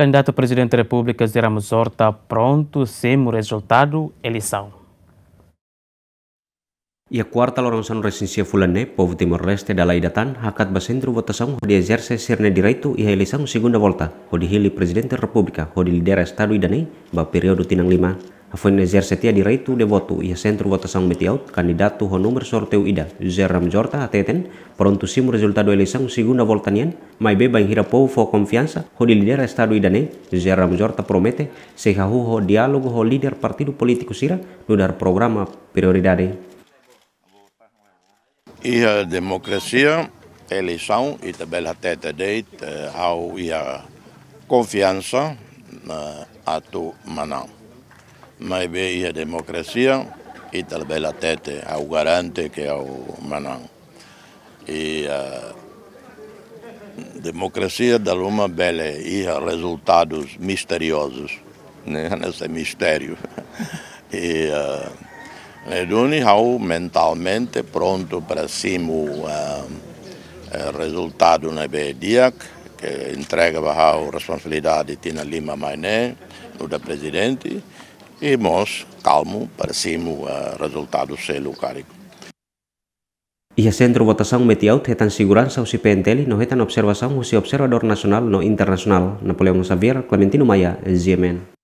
Candidato a presidente da República, Zé Ramos Horta, tá pronto, sem o resultado, eleição. E quarta kuartal orang san resincia fulané, povo Timor-Leste da laidatan, hakat basentro votação hodi exerce serne direito e eleição segunda volta, de hili presidente da república, hodi lidera estado idanei, ba período tinang lima. Afon di raitu de voto ia centro sang metiaut kandidatu ho número sorteu ida Zeram Jorta ateten pronto simu resultado elisang siguna voltanian mai beba hira pou fo confiança ho di lidera estado zer Zeram Jorta promete se hahu ho dialogo ho lider partidu politiku sira no dar programa prioridade ia demokrasia eleição ita bel hatete deit eh, ao ia confiança eh, atu manau mas bem a democracia e talvez até ao garante que é o Manan. E a democracia dá uma bela e resultados misteriosos, né? nesse mistério. E a ah, Neduni mentalmente pronto para cima o não resultado na Diak, que entrega a responsabilidade Tina Lima Mainé, no da presidente, e mos calmo, parecemos a eh, resultado o cárico. a centro votação metiaut tan segurança o penteli no tan observação usi observador nacional no internacional. Napoleão Xavier, Clementino Maia, Ziemen.